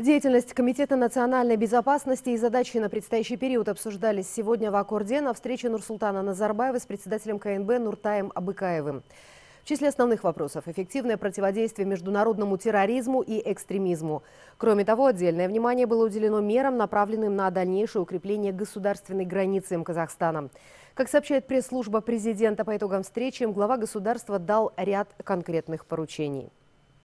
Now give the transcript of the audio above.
Деятельность Комитета национальной безопасности и задачи на предстоящий период обсуждались сегодня в Аккорде на встрече Нурсултана Назарбаева с председателем КНБ Нуртаем Абыкаевым. В числе основных вопросов – эффективное противодействие международному терроризму и экстремизму. Кроме того, отдельное внимание было уделено мерам, направленным на дальнейшее укрепление государственной границы им Казахстана. Как сообщает пресс-служба президента по итогам встречи, глава государства дал ряд конкретных поручений.